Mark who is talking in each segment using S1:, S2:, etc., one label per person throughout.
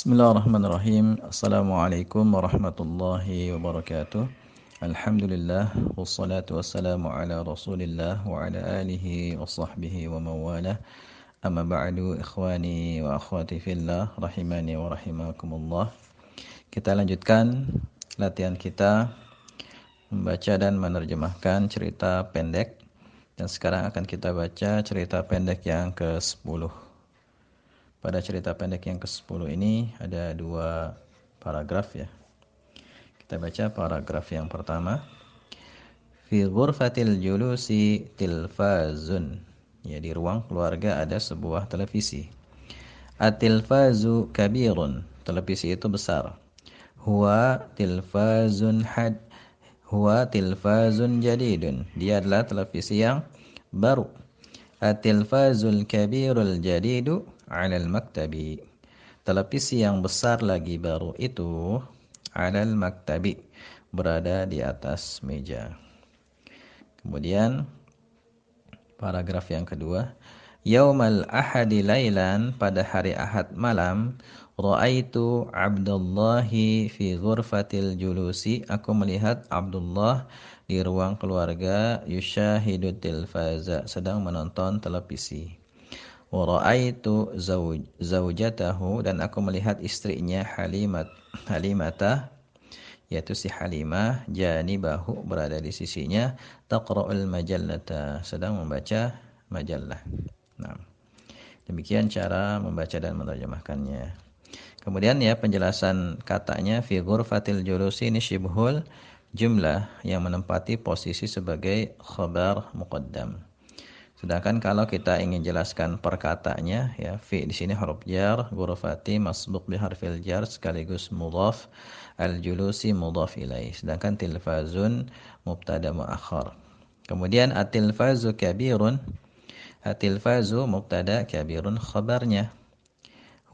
S1: Bismillahirrahmanirrahim. Assalamualaikum warahmatullahi wabarakatuh. Alhamdulillah wassalatu wassalamu ala Rasulillah wa ala alihi wa sahbihi wa mawalah. Amma ba'du ikhwani wa akhwati fillah rahimani wa rahimakumullah. Kita lanjutkan latihan kita membaca dan menerjemahkan cerita pendek dan sekarang akan kita baca cerita pendek yang ke-10. Pada cerita pendek yang ke-10 ini ada dua paragraf ya. Kita baca paragraf yang pertama. Fi ghurfatil julusi tilfazun. Ya di ruang keluarga ada sebuah televisi. At-tilfazu kabirun. Televisi itu besar. Huwa tilfazun had huwa tilfazun jadidun. Dia adalah televisi yang baru. At-tilfazul kabirul jadidu 'alal maktabi. Televisi yang besar lagi baru itu 'alal maktabi berada di atas meja. Kemudian paragraf yang kedua, Yaumal ahadi lailan pada hari Ahad malam Ra'aitu Abdullahi fi ghurfatil julusi Aku melihat Abdullah di ruang keluarga Yushahidu tilfaza Sedang menonton televisi Wara'aitu zaujatahu dan aku melihat istrinya Halimat Halimata yaitu si Halimah bahu berada di sisinya taqra'ul majallata sedang membaca majalah. Nah. Demikian cara membaca dan menerjemahkannya. Kemudian ya penjelasan katanya figur ghurfatil julusi ini syibhul jumlah yang menempati posisi sebagai khabar muqaddam. Sedangkan kalau kita ingin jelaskan perkataannya ya fi di sini huruf jar ghurafati masbuk bi harfil jar sekaligus mudhaf al julusi mudhaf ilai. Sedangkan tilfazun mubtada muakhar. Kemudian atilfazu kabirun atilfazu mubtada kabirun khabarnya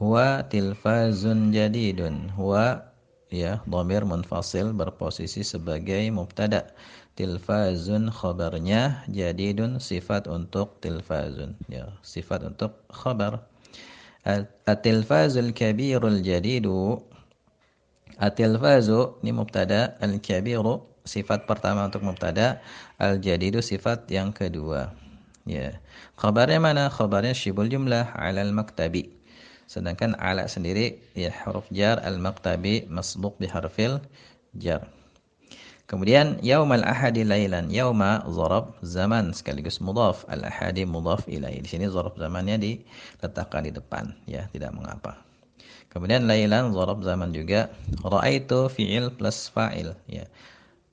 S1: huwa tilfazun jadidun huwa ya dhamir munfasil berposisi sebagai mubtada tilfazun khabarnya jadidun sifat untuk tilfazun ya sifat untuk khabar at kabirul jadidu at ini mubtada al-kabiru sifat pertama untuk mubtada al-jadidu sifat yang kedua ya khabarnya mana khabarnya syibul jumlah ala al maktabi sedangkan ala sendiri ya huruf jar al maktabi masbuk bi harfil jar Kemudian yaumal ahadi lailan, yauma zarab zaman sekaligus mudhaf, al ahadi mudhaf ilaih Di sini zarab zamannya diletakkan di depan ya, tidak mengapa. Kemudian lailan zarab zaman juga raaitu fi'il plus fa'il ya.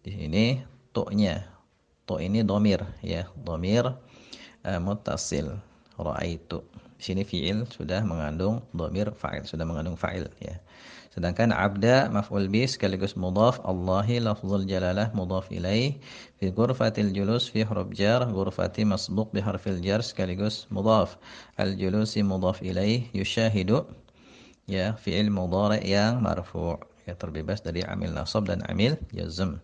S1: Di sini tu'nya. Tu ini domir ya, domir uh, eh, mutasil raaitu sini fiil sudah mengandung domir fa'il, sudah mengandung fa'il ya. Sedangkan abda maf'ul bi sekaligus mudhaf Allahi lafzul jalalah mudhaf ilaih fi ghurfatil julus fi huruf jar ghurfati masbuq bi harfil jar sekaligus mudhaf al julusi mudhaf ilaih yushahidu ya fiil mudhari yang marfu ya terbebas dari amil nasab dan amil jazm.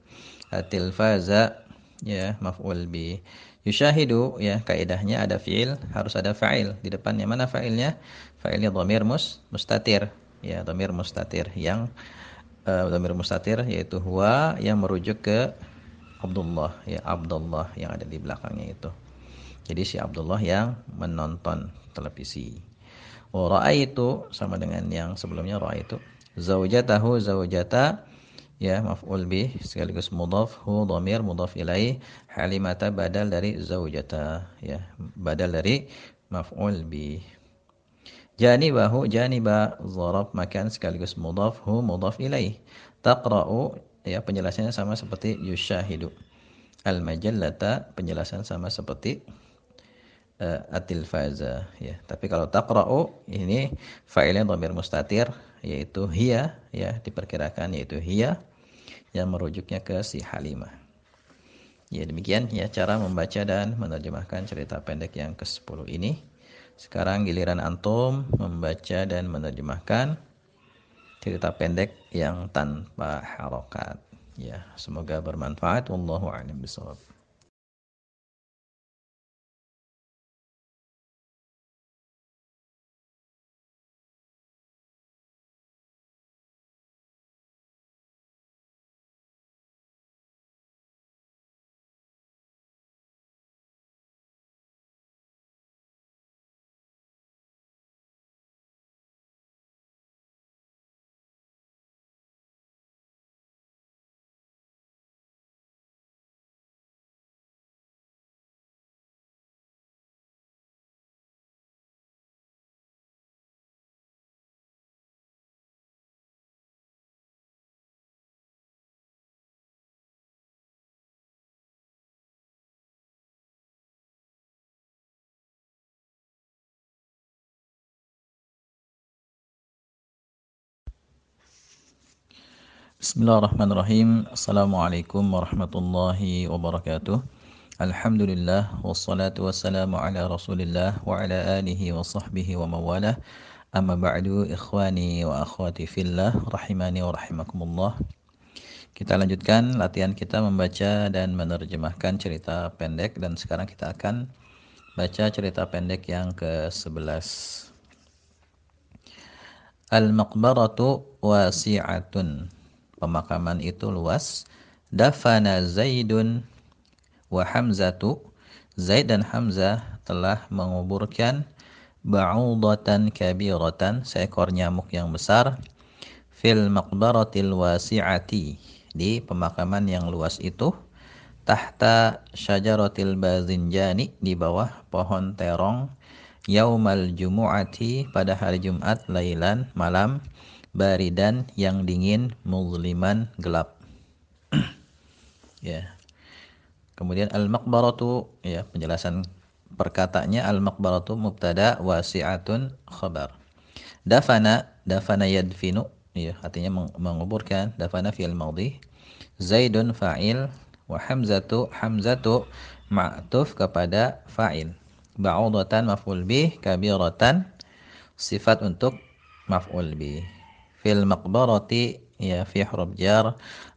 S1: Atilfaza ya maf'ul bi yushahidu ya kaidahnya ada fiil harus ada fa'il di depannya. Mana fa'ilnya? Fa'ilnya domir mus mustatir. Ya, domir mustatir yang uh, eh, domir mustatir yaitu huwa yang merujuk ke Abdullah ya Abdullah yang ada di belakangnya itu. Jadi si Abdullah yang menonton televisi. Wa itu sama dengan yang sebelumnya ra itu zaujatahu zaujata ya maf'ul bih sekaligus mudhaf hu dhamir mudhaf ilaih halimata badal dari zaujata ya badal dari maf'ul bih jani ba zarab makan sekaligus mudhaf hu mudhaf ilaih taqra'u ya penjelasannya sama seperti yushahidu al majallata penjelasan sama seperti uh, eh, faza ya tapi kalau taqra'u ini failnya dhamir mustatir yaitu hiya ya diperkirakan yaitu hiya yang merujuknya ke si Halimah. Ya demikian ya cara membaca dan menerjemahkan cerita pendek yang ke-10 ini. Sekarang giliran antum membaca dan menerjemahkan cerita pendek yang tanpa harokat. Ya, semoga bermanfaat. Wallahu a'lam bishawab. Bismillahirrahmanirrahim. Assalamualaikum warahmatullahi wabarakatuh. Alhamdulillah wassalatu wassalamu ala Rasulillah wa ala alihi wa sahbihi wa mawalah. Amma ba'du ikhwani wa akhwati fillah rahimani wa rahimakumullah. Kita lanjutkan latihan kita membaca dan menerjemahkan cerita pendek dan sekarang kita akan baca cerita pendek yang ke-11. Al-maqbaratu wasi'atun pemakaman itu luas. Dafana Zaidun wa Hamzatu. Zaid dan Hamzah telah menguburkan ba'udatan kabiratan, seekor nyamuk yang besar, fil maqbaratil wasi'ati, di pemakaman yang luas itu, tahta syajaratil bazinjani, di bawah pohon terong, yaumal jumu'ati, pada hari Jumat, lailan, malam, baridan yang dingin muzliman gelap ya kemudian al makbaratu ya penjelasan perkataannya al makbaratu mubtada wasi'atun khabar dafana dafana yadfinu ya artinya menguburkan dafana al madhi zaidun fa'il wa hamzatu hamzatu ma'tuf kepada fa'il ba'udatan maf'ul bih kabiratan sifat untuk maf'ul bih fil maqbarati ya fi huruf jar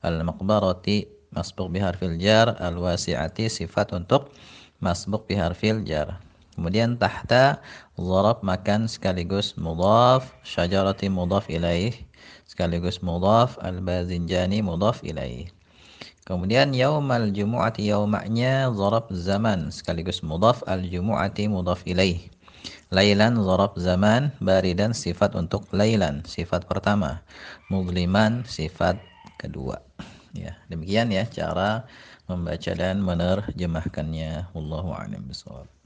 S1: al maqbarati masbuk bi harfil jar al wasi'ati sifat untuk masbuk bi harfil jar kemudian tahta zarab makan sekaligus mudhaf syajarati mudhaf ilaih sekaligus mudhaf al bazinjani mudhaf ilaih Kemudian yaumal jumu'ati yaumanya zarab zaman sekaligus mudhaf al jumu'ati mudhaf ilaih. Lailan zorob zaman dan sifat untuk lailan sifat pertama mudliman sifat kedua ya demikian ya cara membaca dan menerjemahkannya Allahumma a'lam bishawab